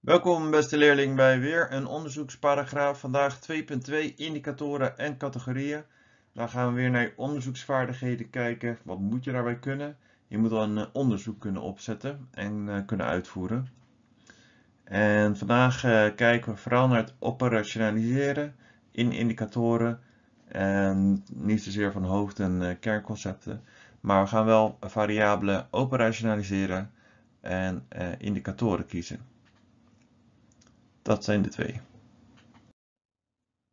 Welkom beste leerling bij weer een onderzoeksparagraaf. Vandaag 2.2 indicatoren en categorieën. Dan gaan we weer naar onderzoeksvaardigheden kijken. Wat moet je daarbij kunnen? Je moet al een eh, onderzoek kunnen opzetten en eh, kunnen uitvoeren. En vandaag eh, kijken we vooral naar het operationaliseren in indicatoren. En niet zozeer van hoofd- en kernconcepten. Maar we gaan wel variabelen operationaliseren en indicatoren kiezen. Dat zijn de twee.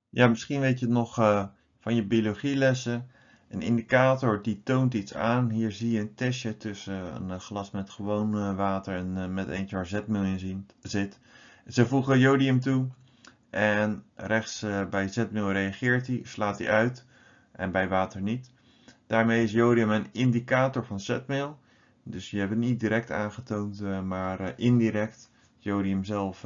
Ja, misschien weet je het nog eh, van je biologielessen. Een indicator die toont iets aan. Hier zie je een testje tussen eh, een eh, glas met gewoon water en met eentje waar zetmeel in zit. Ze voegen jodium toe en rechts bij zetmeel reageert hij, slaat hij uit en bij water niet. Daarmee is jodium een indicator van zetmeel. Dus je hebt het niet direct aangetoond, maar indirect. Jodium zelf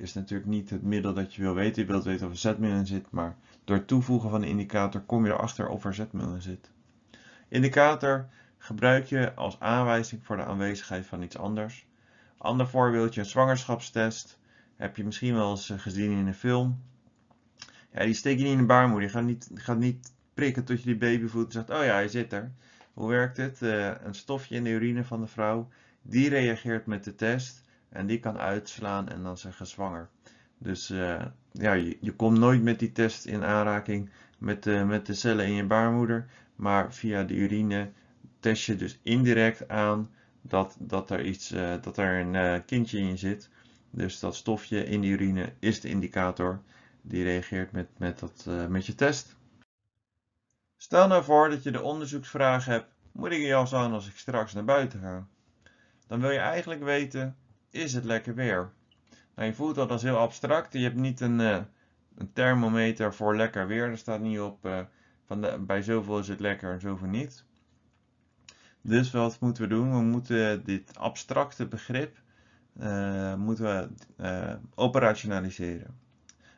is natuurlijk niet het middel dat je wil weten. Je wilt weten of er zetmeel in zit, maar door toevoegen van de indicator kom je erachter of er zetmeel in zit. Indicator gebruik je als aanwijzing voor de aanwezigheid van iets anders. Ander voorbeeldje, een zwangerschapstest. Heb je misschien wel eens eh, gezien in een film. Ja, die steek je niet in de baarmoeder. Je gaat niet, gaat niet prikken tot je die baby voelt en zegt, oh ja, hij zit er. Hoe werkt het? Eh, een stofje in de urine van de vrouw, die reageert met de test. En die kan uitslaan en dan zijn ze zwanger. Dus eh, ja, je, je, komt nooit met die test in aanraking met, eh, met de cellen in je baarmoeder. Maar via de urine test je dus indirect aan dat, dat er, iets, eh, dat er een kindje in je zit. Dus dat stofje in de urine is de indicator die reageert met, met, dat, met je test. Stel nou voor dat je de onderzoeksvraag hebt, moet ik een jas aan als ik straks naar buiten ga? Dan wil je eigenlijk weten is het lekker weer? Nou, je voelt dat als heel abstract. Je hebt niet een, eh, een thermometer voor lekker weer. Er staat niet op uh, van de, bij zoveel is het lekker en zoveel niet. Dus wat moeten we doen? We moeten dit abstracte begrip eh, moeten we, operationaliseren.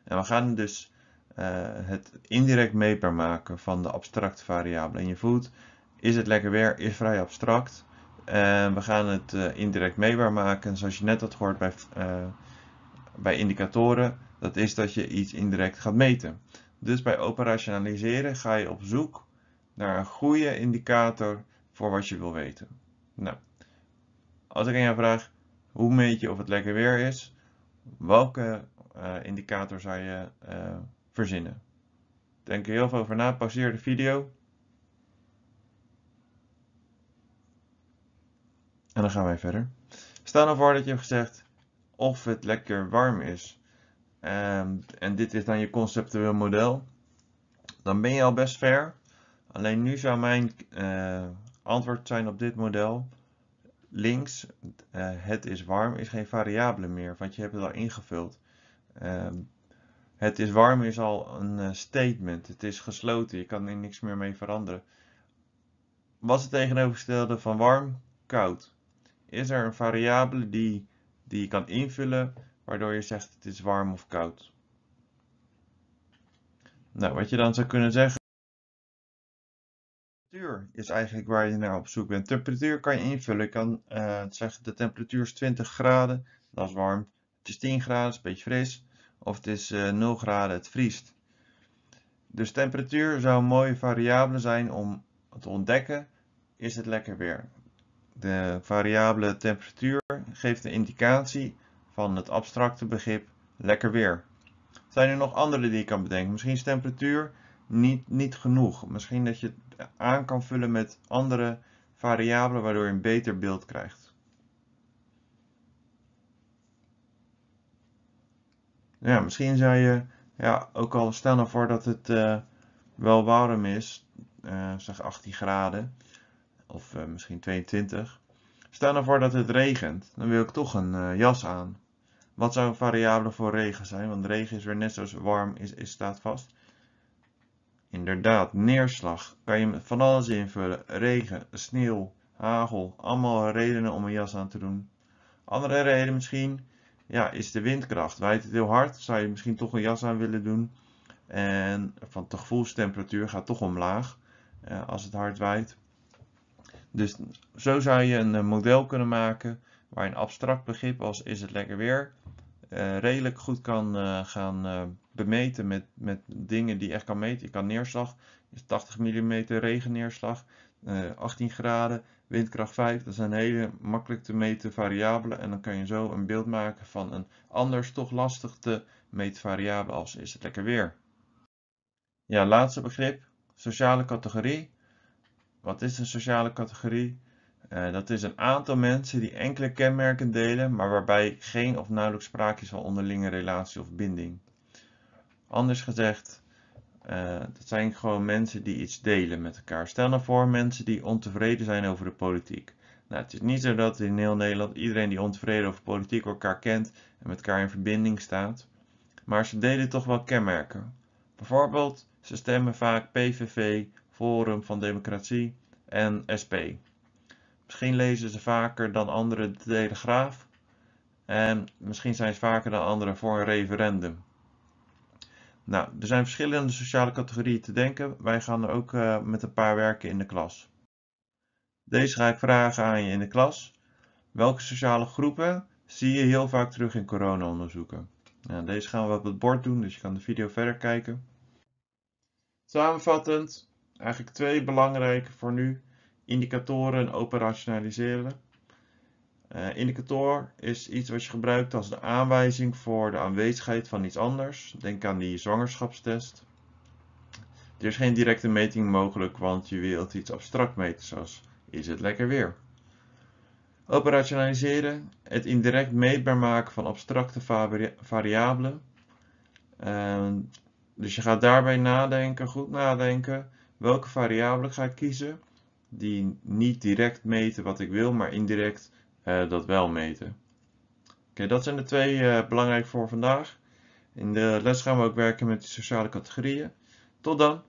En we gaan dus het indirect meetbaar maken van de abstracte variabelen. En je voelt, is het lekker weer, is vrij abstract. En we gaan het eh, indirect meetbaar maken. Zoals je net had gehoord bij, eh, bij indicatoren, dat is dat je iets indirect gaat meten. Dus bij operationaliseren ga je op zoek naar een goede indicator voor wat je wil weten. Nou, als ik aan jou vraag, hoe meet je of het lekker weer is? Welke eh, indicator zou je verzinnen? Denk er heel veel over na, pauzeer de video En dan gaan wij verder. Stel nou voor dat je hebt gezegd of het lekker warm is. En, ehm, en dit is dan je conceptueel model. Dan ben je al best ver. Alleen nu zou mijn eh, antwoord zijn op dit model. Links, eh, het is warm, is geen variabele meer, want je hebt het al ingevuld. Ehm, het is warm is al een eh, statement. Het is gesloten, je kan er niks meer mee veranderen. Was het tegenovergestelde van warm? Koud is er een variabele die, die je kan invullen waardoor je zegt het is warm of koud. Nou, wat je dan zou kunnen zeggen, temperatuur is eigenlijk waar je naar op zoek bent. Temperatuur kan je invullen. Je kan eh, zeggen de temperatuur is 20 graden, dat is warm. Het is 10 graden, dat is een beetje fris. Of het is uh, eh, 0 graden, het vriest. Dus temperatuur zou een mooie variabele zijn om te ontdekken, is het lekker weer. De variabele temperatuur geeft een indicatie van het abstracte begrip lekker weer. Zijn er nog andere die je kan bedenken? Misschien is temperatuur niet, niet genoeg. Misschien dat je het aan kan vullen met andere variabelen waardoor je een beter beeld krijgt. Ja, misschien zou je, ja, ook al stellen nou voor dat het eh, wel warm is, uh, zeg 18 graden, of eh, misschien 22. Stel ervoor nou voor dat het regent, dan wil ik toch een eh, jas aan. Wat zou een variabele voor regen zijn? Want regen is weer net zoals warm is, is staat vast. Inderdaad, neerslag. Kan je van alles invullen. Regen, sneeuw, hagel. Allemaal redenen om een jas aan te doen. Andere reden misschien ja, is de windkracht. Waait het heel hard, zou je misschien toch een jas aan willen doen. En van de gevoelstemperatuur gaat toch omlaag eh, als het hard waait. Dus zo zou je een eh, model kunnen maken waar een abstract begrip als is het lekker weer eh, redelijk goed kan eh, gaan bemeten met, met dingen die je echt kan meten. Je kan neerslag, 80 dus mm regenneerslag, 18 graden, windkracht 5. Dat zijn hele makkelijk te meten variabelen en dan kan je zo een beeld maken van een anders toch lastig te meten variabele als is het lekker weer. Ja, laatste begrip, sociale categorie. Wat is een sociale categorie? Eh, dat is een aantal mensen die enkele kenmerken delen, maar waarbij geen of nauwelijks sprake is van onderlinge relatie of binding. Anders gezegd, eh, dat zijn gewoon mensen die iets delen met elkaar. Stel nou voor mensen die ontevreden zijn over de politiek. Nou, het is niet zo dat in heel Nederland iedereen die ontevreden over politiek elkaar kent en met elkaar in verbinding staat. Maar ze delen toch wel kenmerken. Bijvoorbeeld, ze stemmen vaak PVV Forum van Democratie en SP. Misschien lezen ze vaker dan anderen de Telegraaf. En misschien zijn ze vaker dan anderen voor een referendum. Nou, er zijn verschillende sociale categorieën te denken. Wij gaan er ook eh, met een paar werken in de klas. Deze ga ik vragen aan je in de klas. Welke sociale groepen zie je heel vaak terug in corona-onderzoeken? Nou, deze gaan we op het bord doen, dus je kan de video verder kijken. Samenvattend, eigenlijk twee belangrijke voor nu indicatoren en operationaliseren. Eh, indicator is iets wat je gebruikt als de aanwijzing voor de aanwezigheid van iets anders. Denk aan die zwangerschapstest. Er is geen directe meting mogelijk, want je wilt iets abstract meten, zoals is het lekker weer. Operationaliseren, het indirect meetbaar maken van abstracte variabelen. Ehm, dus je gaat daarbij nadenken, goed nadenken welke variabelen ga ik kiezen die niet direct meten wat ik wil, maar indirect eh, dat wel meten. Oké, dat zijn de twee uh, belangrijk voor vandaag. In de les gaan we ook werken met de sociale categorieën. Tot dan!